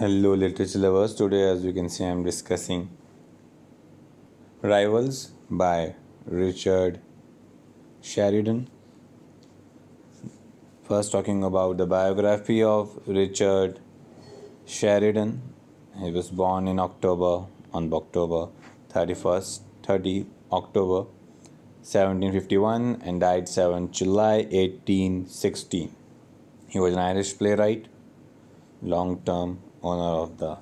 Hello literature lovers, today as you can see I am discussing Rivals by Richard Sheridan. First talking about the biography of Richard Sheridan. He was born in October on October 31st, 30 October 1751 and died 7 July 1816. He was an Irish playwright, long-term Owner of the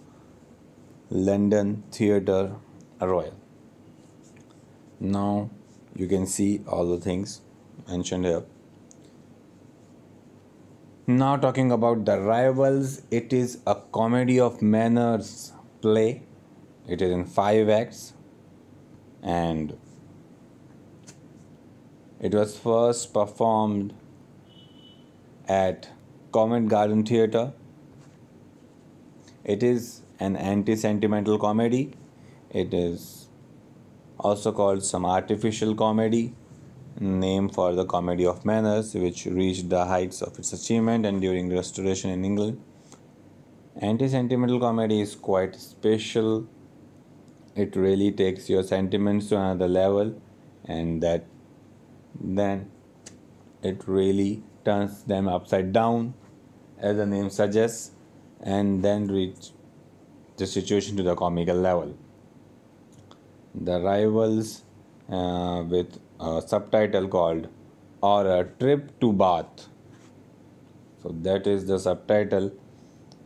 London Theatre Royal. Now you can see all the things mentioned here. Now, talking about The Rivals, it is a comedy of manners play. It is in five acts and it was first performed at Covent Garden Theatre it is an anti sentimental comedy. It is also called some artificial comedy, name for the comedy of manners, which reached the heights of its achievement and during the Restoration in England. Anti sentimental comedy is quite special. It really takes your sentiments to another level, and that then it really turns them upside down, as the name suggests and then reach the situation to the comical level. The rivals uh, with a subtitle called or a trip to Bath. So that is the subtitle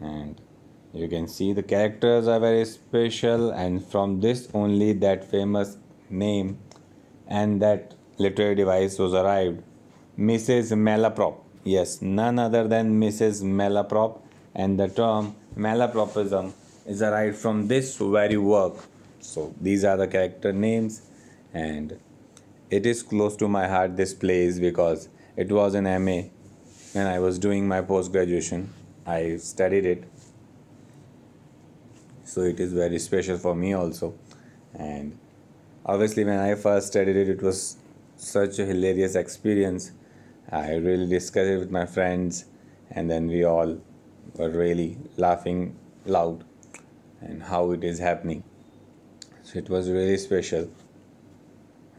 and you can see the characters are very special and from this only that famous name and that literary device was arrived. Mrs. Malaprop. Yes, none other than Mrs. Malaprop and the term malapropism is derived from this very work. So these are the character names and it is close to my heart this place because it was an MA when I was doing my post graduation. I studied it. So it is very special for me also. And obviously when I first studied it it was such a hilarious experience. I really discussed it with my friends and then we all were really laughing loud and how it is happening. So it was really special.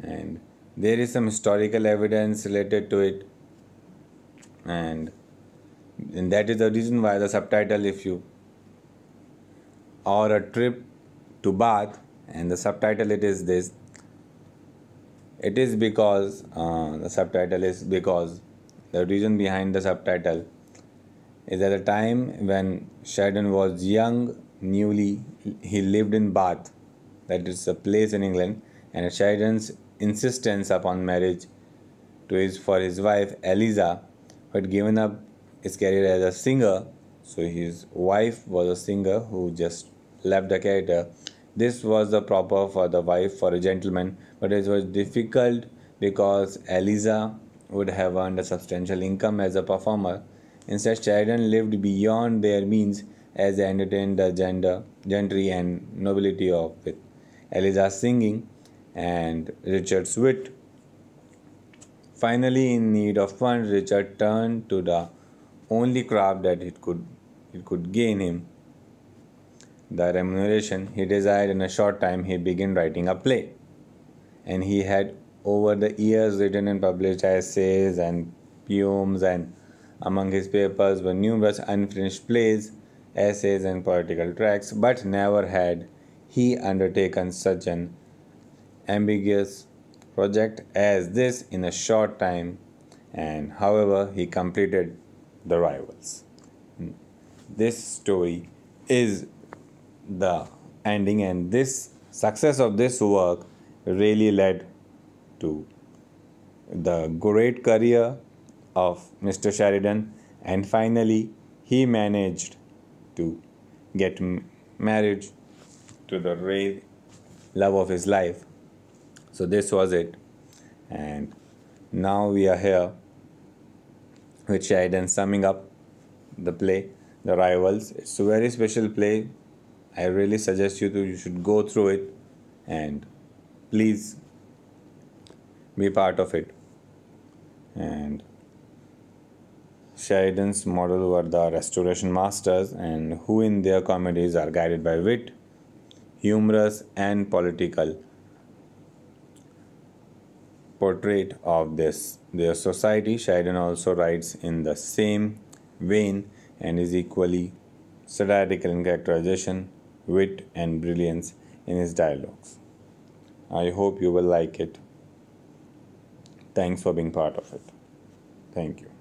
And there is some historical evidence related to it. And, and that is the reason why the subtitle, if you or a trip to Bath, and the subtitle it is this. It is because uh, the subtitle is because the reason behind the subtitle is at a time when Sheridan was young, newly, he lived in Bath, that is a place in England, and Sheridan's insistence upon marriage to his for his wife Eliza, who had given up his career as a singer, so his wife was a singer who just left the character. This was the proper for the wife for a gentleman, but it was difficult because Eliza would have earned a substantial income as a performer Instead, such children lived beyond their means as they entertained the gender, gentry and nobility of with Eliza singing and Richard's wit. Finally, in need of funds, Richard turned to the only craft that it could it could gain him the remuneration he desired in a short time he began writing a play and he had over the years written and published essays and poems and among his papers were numerous unfinished plays, essays, and political tracts, but never had he undertaken such an ambiguous project as this in a short time, and however, he completed the rivals. This story is the ending, and this success of this work really led to the great career of Mr. Sheridan, and finally he managed to get married to the real love of his life. So this was it, and now we are here with Sheridan summing up the play, The Rivals. It's a very special play. I really suggest you to you should go through it, and please be part of it and Sheridan's model were the Restoration masters, and who in their comedies are guided by wit, humorous, and political portrait of this their society. Sheridan also writes in the same vein and is equally satirical in characterization, wit, and brilliance in his dialogues. I hope you will like it. Thanks for being part of it. Thank you.